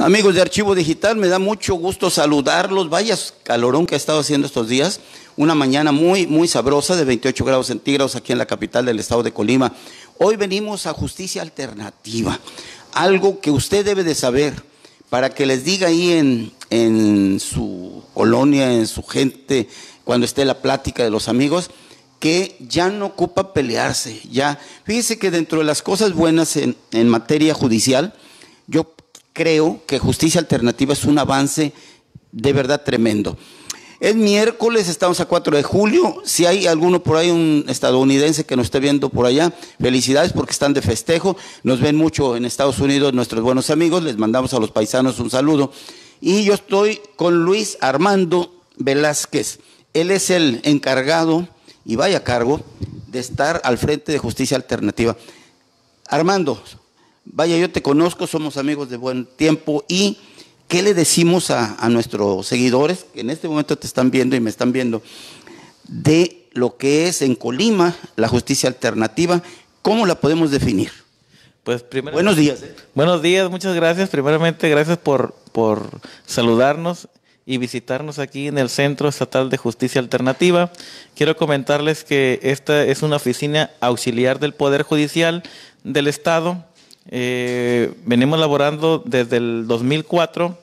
Amigos de Archivo Digital, me da mucho gusto saludarlos. Vaya calorón que ha estado haciendo estos días. Una mañana muy, muy sabrosa de 28 grados centígrados aquí en la capital del estado de Colima. Hoy venimos a Justicia Alternativa. Algo que usted debe de saber para que les diga ahí en, en su colonia, en su gente, cuando esté la plática de los amigos, que ya no ocupa pelearse. Ya, fíjese que dentro de las cosas buenas en, en materia judicial, yo creo que Justicia Alternativa es un avance de verdad tremendo. Es miércoles, estamos a 4 de julio. Si hay alguno por ahí, un estadounidense que nos esté viendo por allá, felicidades porque están de festejo. Nos ven mucho en Estados Unidos nuestros buenos amigos. Les mandamos a los paisanos un saludo. Y yo estoy con Luis Armando Velázquez. Él es el encargado, y vaya cargo, de estar al frente de Justicia Alternativa. Armando, vaya, yo te conozco, somos amigos de buen tiempo y ¿qué le decimos a, nuestros seguidores que en este momento te están viendo y me están viendo de lo que es en Colima la justicia alternativa? ¿Cómo la podemos definir? Pues primero, buenos días. ¿eh? Buenos días, muchas gracias. Primeramente, gracias por, por saludarnos y visitarnos aquí en el Centro Estatal de Justicia Alternativa. Quiero comentarles que esta es una oficina auxiliar del Poder Judicial del Estado eh, venimos laborando desde el 2004.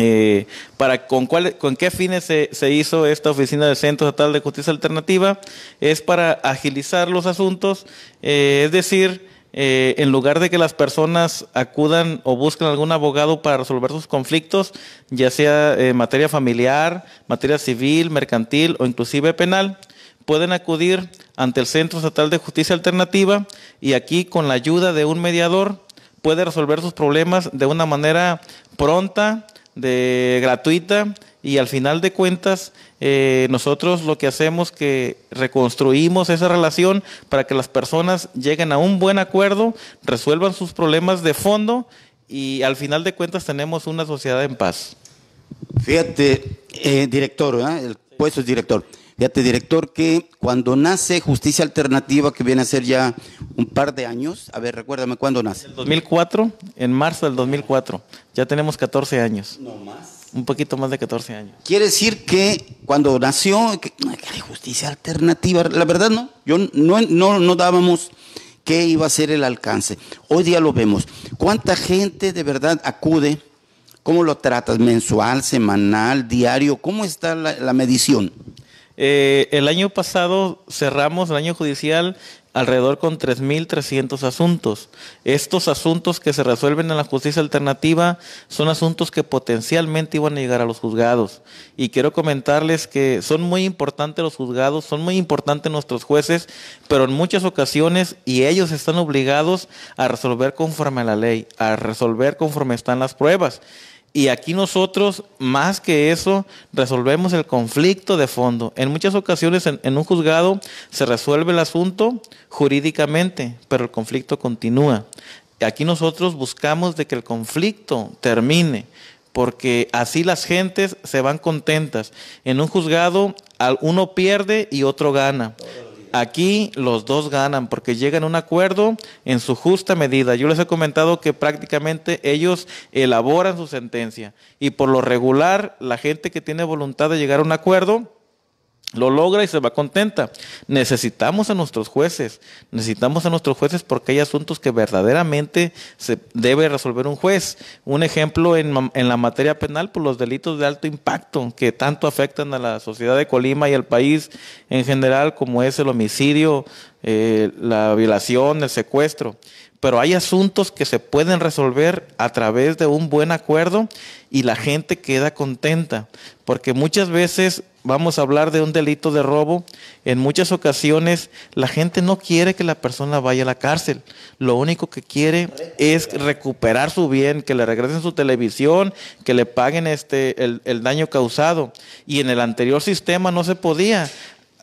Eh, para con, cuál, con qué fines se, se, hizo esta oficina del Centro Estatal de Justicia Alternativa es para agilizar los asuntos, eh, es decir, eh, en lugar de que las personas acudan o busquen algún abogado para resolver sus conflictos, ya sea en materia familiar, materia civil, mercantil o inclusive penal, pueden acudir ante el Centro Estatal de Justicia Alternativa y aquí con la ayuda de un mediador puede resolver sus problemas de una manera pronta, de gratuita y al final de cuentas eh, nosotros lo que hacemos que reconstruimos esa relación para que las personas lleguen a un buen acuerdo, resuelvan sus problemas de fondo y al final de cuentas tenemos una sociedad en paz. Fíjate, eh, director, ¿eh? el puesto es director. Fíjate, director, que cuando nace Justicia Alternativa, que viene a ser ya un par de años, a ver, recuérdame, ¿cuándo nace? El 2004, en marzo del 2004. Ya tenemos 14 años. No más. Un poquito más de 14 años. Quiere decir que cuando nació, hay Justicia Alternativa, la verdad no, yo no, no, dábamos qué iba a ser el alcance. Hoy día lo vemos. ¿Cuánta gente de verdad acude? ¿Cómo lo tratas? ¿Mensual, semanal, diario? ¿Cómo está la, la medición? Eh, el año pasado cerramos el año judicial alrededor con 3.300 asuntos. Estos asuntos que se resuelven en la justicia alternativa son asuntos que potencialmente iban a llegar a los juzgados. Y quiero comentarles que son muy importantes los juzgados, son muy importantes nuestros jueces, pero en muchas ocasiones, y ellos están obligados a resolver conforme a la ley, a resolver conforme están las pruebas. Y aquí nosotros, más que eso, resolvemos el conflicto de fondo. En muchas ocasiones en, un juzgado se resuelve el asunto jurídicamente, pero el conflicto continúa. Aquí nosotros buscamos de que el conflicto termine, porque así las gentes se van contentas. En un juzgado uno pierde y otro gana aquí los dos ganan porque llegan a un acuerdo en su justa medida. Yo les he comentado que prácticamente ellos elaboran su sentencia y por lo regular la gente que tiene voluntad de llegar a un acuerdo, lo logra y se va contenta. Necesitamos a nuestros jueces, necesitamos a nuestros jueces porque hay asuntos que verdaderamente se debe resolver un juez. Un ejemplo en, la materia penal, por pues, los delitos de alto impacto que tanto afectan a la sociedad de Colima y al país en general, como es el homicidio, eh, la violación, el secuestro pero hay asuntos que se pueden resolver a través de un buen acuerdo y la gente queda contenta, porque muchas veces vamos a hablar de un delito de robo, en muchas ocasiones la gente no quiere que la persona vaya a la cárcel, lo único que quiere es recuperar su bien, que le regresen su televisión, que le paguen este el, el daño causado. Y en el anterior sistema no se podía,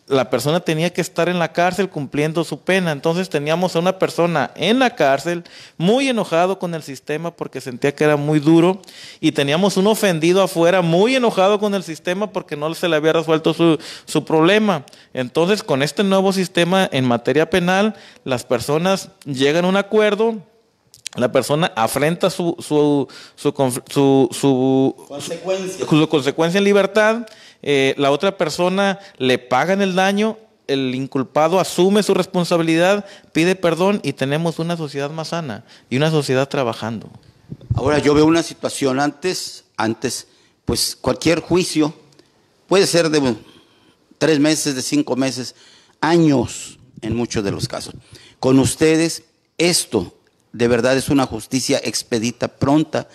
la persona tenía que estar en la cárcel cumpliendo su pena. Entonces teníamos a una persona en la cárcel muy enojado con el sistema porque sentía que era muy duro y teníamos un ofendido afuera muy enojado con el sistema porque no se le había resuelto su, problema. Entonces con este nuevo sistema en materia penal, las personas llegan a un acuerdo la persona afrenta su, su, su, consecuencia. en libertad eh, la otra persona le pagan el daño, el inculpado asume su responsabilidad, pide perdón y tenemos una sociedad más sana y una sociedad trabajando. Ahora yo veo una situación antes, antes, pues cualquier juicio puede ser de tres meses, de cinco meses, años en muchos de los casos. Con ustedes esto de verdad es una justicia expedita, pronta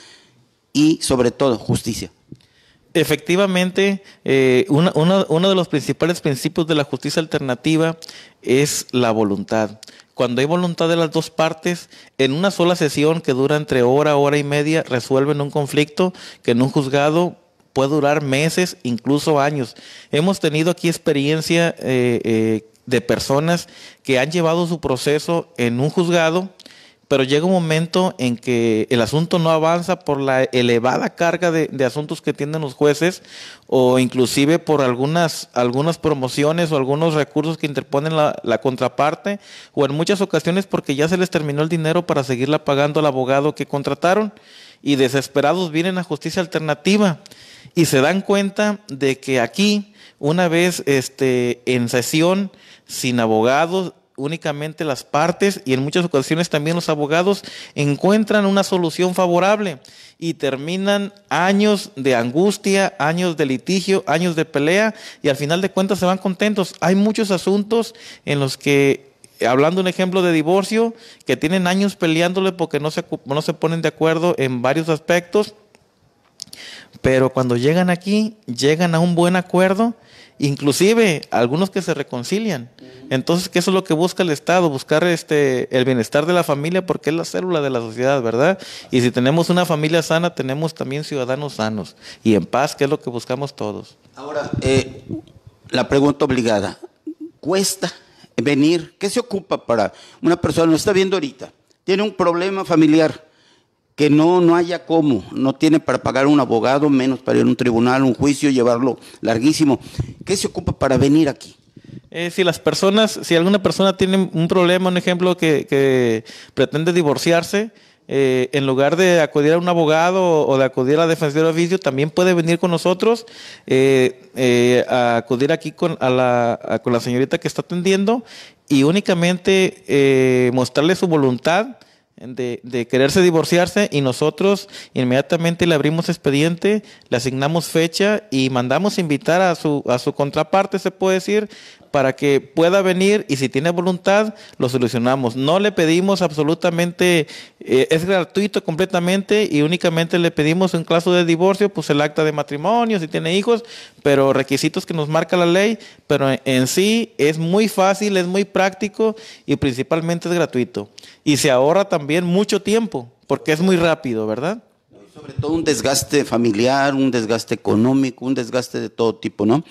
y sobre todo justicia. Efectivamente, eh, uno de los principales principios de la justicia alternativa es la voluntad. Cuando hay voluntad de las dos partes, en una sola sesión que dura entre hora, hora y media, resuelven un conflicto que en un juzgado puede durar meses, incluso años. Hemos tenido aquí experiencia eh, eh, de personas que han llevado su proceso en un juzgado pero llega un momento en que el asunto no avanza por la elevada carga de, asuntos que tienen los jueces o inclusive por algunas, algunas promociones o algunos recursos que interponen la, contraparte o en muchas ocasiones porque ya se les terminó el dinero para seguirla pagando al abogado que contrataron y desesperados vienen a justicia alternativa y se dan cuenta de que aquí, una vez este, en sesión, sin abogados, únicamente las partes y en muchas ocasiones también los abogados encuentran una solución favorable y terminan años de angustia, años de litigio, años de pelea y al final de cuentas se van contentos. Hay muchos asuntos en los que hablando un ejemplo de divorcio, que tienen años peleándole porque no se, no se ponen de acuerdo en varios aspectos, pero cuando llegan aquí, llegan a un buen acuerdo inclusive algunos que se reconcilian. Entonces, ¿qué es lo que busca el Estado, buscar este el bienestar de la familia porque es la célula de la sociedad, ¿verdad? Y si tenemos una familia sana, tenemos también ciudadanos sanos y en paz, que es lo que buscamos todos. Ahora, eh, la pregunta obligada, ¿cuesta venir? ¿Qué se ocupa para una persona, lo está viendo ahorita, tiene un problema familiar? que no, no haya cómo, no tiene para pagar un abogado, menos para ir a un tribunal, un juicio, llevarlo larguísimo. ¿Qué se ocupa para venir aquí? Eh, si las personas, si alguna persona tiene un problema, un ejemplo que, pretende divorciarse, eh, en lugar de acudir a un abogado o de acudir a la defensora de oficio, también puede venir con nosotros eh, a acudir aquí con, a la, con la señorita que está atendiendo y únicamente mostrarle su voluntad de, quererse divorciarse y nosotros inmediatamente le abrimos expediente, le asignamos fecha y mandamos invitar a su, a su contraparte, se puede decir, para que pueda venir y si tiene voluntad, lo solucionamos. No le pedimos absolutamente, eh, es gratuito completamente y únicamente le pedimos un caso de divorcio, pues el acta de matrimonio, si tiene hijos, pero requisitos que nos marca la ley, pero en sí es muy fácil, es muy práctico y principalmente es gratuito. Y se ahorra también mucho tiempo, porque es muy rápido, ¿verdad? Sobre todo un desgaste familiar, un desgaste económico, un desgaste de todo tipo, ¿no?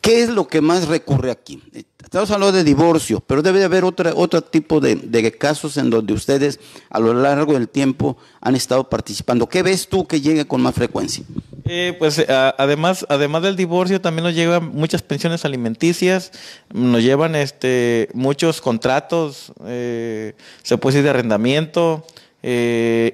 ¿Qué es lo que más recurre aquí? Estamos hablando de divorcio, pero debe haber otra, otro tipo de, casos en donde ustedes a lo largo del tiempo han estado participando. ¿Qué ves tú que llegue con más frecuencia? Eh, pues eh, además, además del divorcio también nos llevan muchas pensiones alimenticias, nos llevan este, muchos contratos, eh, se puede decir de arrendamiento,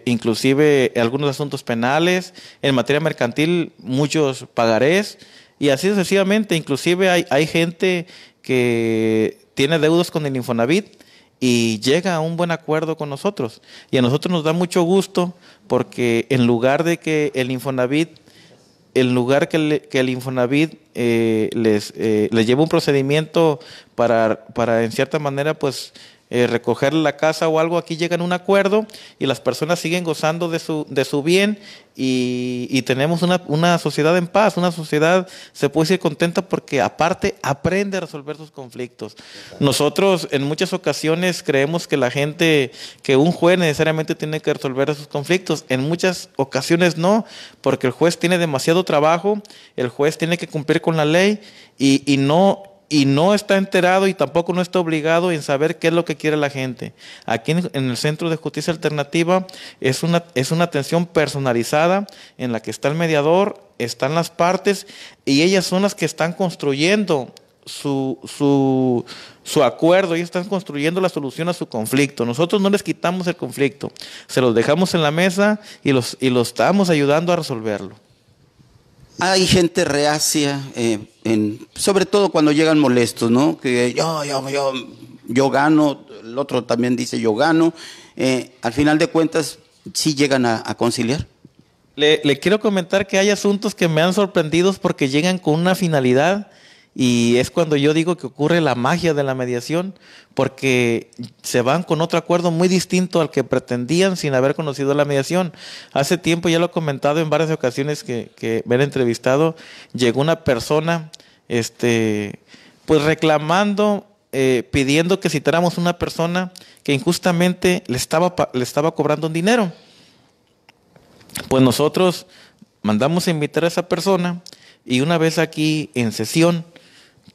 inclusive algunos asuntos penales, en materia mercantil muchos pagarés. Y así sucesivamente, inclusive hay, gente que tiene deudas con el Infonavit y llega a un buen acuerdo con nosotros. Y a nosotros nos da mucho gusto porque en lugar de que el Infonavit, en lugar que, el Infonavit eh, les, eh, les lleve un procedimiento para, para, en cierta manera, pues eh, recoger la casa o algo, aquí llegan a un acuerdo y las personas siguen gozando de su, de su bien y, tenemos una, sociedad en paz, una sociedad se puede decir contenta porque aparte aprende a resolver sus conflictos. Nosotros en muchas ocasiones creemos que la gente, que un juez necesariamente tiene que resolver sus conflictos, en muchas ocasiones no, porque el juez tiene demasiado trabajo, el juez tiene que cumplir con la ley y, y no y no está enterado y tampoco no está obligado en saber qué es lo que quiere la gente. Aquí en, el Centro de Justicia Alternativa es una, es una atención personalizada en la que está el mediador, están las partes y ellas son las que están construyendo su, acuerdo, y están construyendo la solución a su conflicto. Nosotros no les quitamos el conflicto, se los dejamos en la mesa y los, y los estamos ayudando a resolverlo. Hay gente reacia. Eh, sobre todo cuando llegan molestos, ¿no? Que yo, yo, yo, gano, el otro también dice yo gano. Eh, al final de cuentas, sí llegan a, conciliar. le, quiero comentar que hay asuntos que me han sorprendido porque llegan con una finalidad y es cuando yo digo que ocurre la magia de la mediación, porque se van con otro acuerdo muy distinto al que pretendían sin haber conocido la mediación. Hace tiempo, ya lo he comentado en varias ocasiones que, me han entrevistado, llegó una persona, este, pues reclamando, eh, pidiendo que citáramos una persona que injustamente le estaba, le estaba cobrando un dinero. Pues nosotros mandamos a invitar a esa persona y una vez aquí en sesión,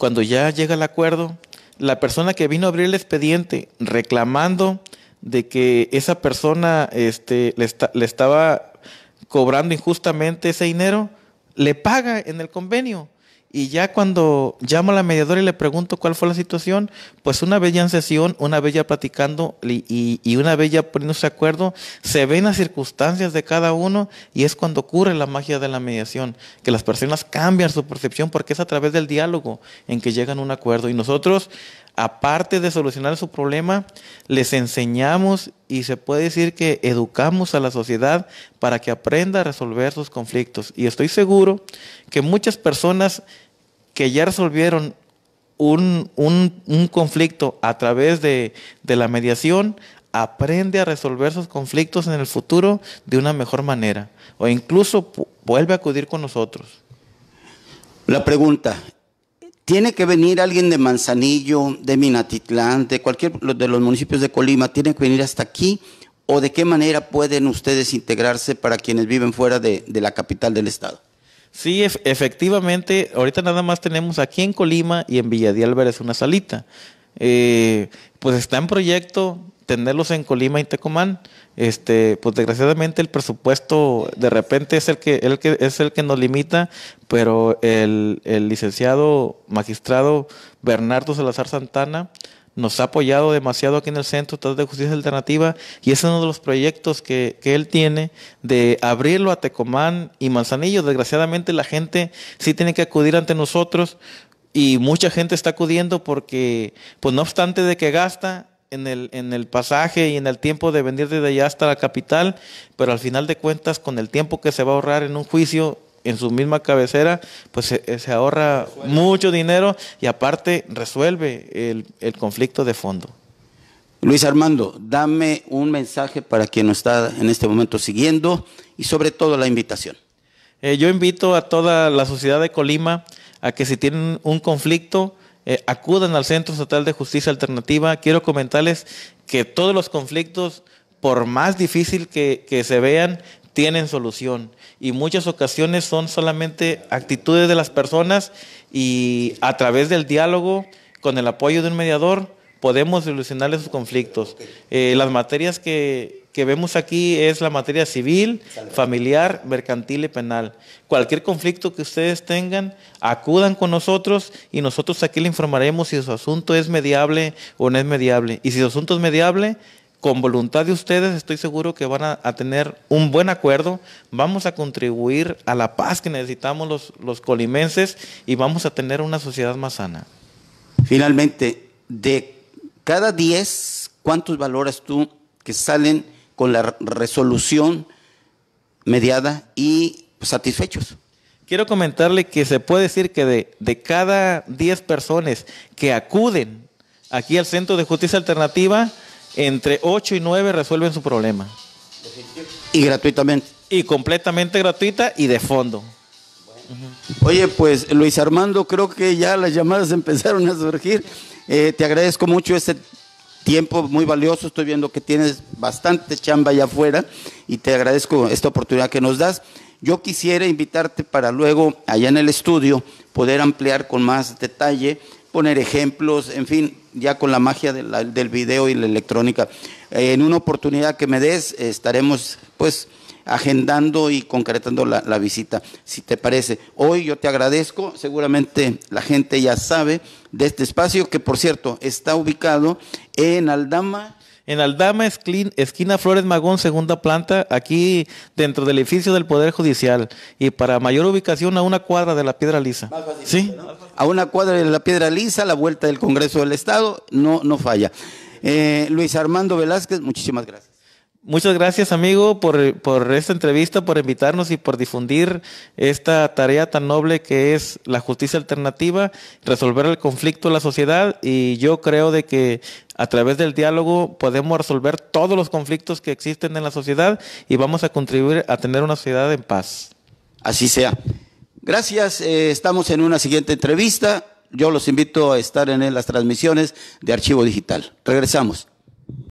cuando ya llega el acuerdo, la persona que vino a abrir el expediente reclamando de que esa persona este, le estaba cobrando injustamente ese dinero, le paga en el convenio. Y ya cuando llamo a la mediadora y le pregunto cuál fue la situación, pues una vez ya en sesión, una vez ya platicando y, una vez ya poniéndose de acuerdo, se ven las circunstancias de cada uno y es cuando ocurre la magia de la mediación, que las personas cambian su percepción porque es a través del diálogo en que llegan a un acuerdo. Y nosotros aparte de solucionar su problema, les enseñamos y se puede decir que educamos a la sociedad para que aprenda a resolver sus conflictos. Y estoy seguro que muchas personas que ya resolvieron un, conflicto a través de, de la mediación, aprende a resolver sus conflictos en el futuro de una mejor manera o incluso vuelve a acudir con nosotros. La pregunta, tiene que venir alguien de Manzanillo, de Minatitlán, de cualquier de los municipios de Colima, tiene que venir hasta aquí o de qué manera pueden ustedes integrarse para quienes viven fuera de, la capital del estado. Sí, efectivamente, ahorita nada más tenemos aquí en Colima y en Villa de Álvarez una salita. Eh, pues está en proyecto tenerlos en Colima y Tecomán este, pues desgraciadamente el presupuesto de repente es el que, el que es el que nos limita, pero el, el licenciado magistrado Bernardo Salazar Santana nos ha apoyado demasiado aquí en el Centro de Justicia Alternativa y es uno de los proyectos que, que, él tiene de abrirlo a Tecomán y Manzanillo. Desgraciadamente la gente sí tiene que acudir ante nosotros y mucha gente está acudiendo porque, pues no obstante de que gasta, en el, en el pasaje y en el tiempo de venir desde allá hasta la capital, pero al final de cuentas, con el tiempo que se va a ahorrar en un juicio, en su misma cabecera, pues se, eh, ahorra mucho dinero y aparte resuelve el, conflicto de fondo. Luis Armando, dame un mensaje para quien no está en este momento siguiendo y sobre todo la invitación. Eh, yo invito a toda la sociedad de Colima a que si tienen un conflicto, eh, acudan al Centro Estatal de Justicia Alternativa. Quiero comentarles que todos los conflictos, por más difícil que, se vean, tienen solución y muchas ocasiones son solamente actitudes de las personas y a través del diálogo, con el apoyo de un mediador, podemos solucionar esos conflictos. Eh, las materias que, que vemos aquí es la materia civil, familiar, mercantil y penal. Cualquier conflicto que ustedes tengan, acudan con nosotros y nosotros aquí le informaremos si su asunto es mediable o no es mediable. Y si su asunto es mediable, con voluntad de ustedes estoy seguro que van a, tener un buen acuerdo, vamos a contribuir a la paz que necesitamos los, los colimenses y vamos a tener una sociedad más sana. Finalmente, de cada 10, ¿cuántos valoras tú que salen? con la resolución mediada y satisfechos. Quiero comentarle que se puede decir que de, cada 10 personas que acuden aquí al Centro de Justicia Alternativa, entre 8 y 9 resuelven su problema. Y gratuitamente. Y completamente gratuita y de fondo. Oye, pues Luis Armando, creo que ya las llamadas empezaron a surgir. Eh, te agradezco mucho este tiempo muy valioso. Estoy viendo que tienes bastante chamba allá afuera y te agradezco esta oportunidad que nos das. Yo quisiera invitarte para luego, allá en el estudio, poder ampliar con más detalle, poner ejemplos, en fin, ya con la magia del video y la electrónica. Eh, en una oportunidad que me des, estaremos pues agendando y concretando la, visita, si te parece. Hoy yo te agradezco, seguramente la gente ya sabe de este espacio, que por cierto está ubicado en Aldama. En Aldama, esquina Flores Magón, segunda planta, aquí dentro del edificio del Poder Judicial. Y para mayor ubicación, a una cuadra de la Piedra Lisa. ¿Sí? A una cuadra de la Piedra Lisa, la vuelta del Congreso del Estado, no, no falla. Eh, Luis Armando Velázquez, muchísimas gracias. Muchas gracias, amigo, por, esta entrevista, por invitarnos y por difundir esta tarea tan noble que es la justicia alternativa, resolver el conflicto en la sociedad. Y yo creo de que a través del diálogo podemos resolver todos los conflictos que existen en la sociedad y vamos a contribuir a tener una sociedad en paz. Así sea. Gracias. Eh, estamos en una siguiente entrevista. Yo los invito a estar en las transmisiones de Archivo Digital. Regresamos.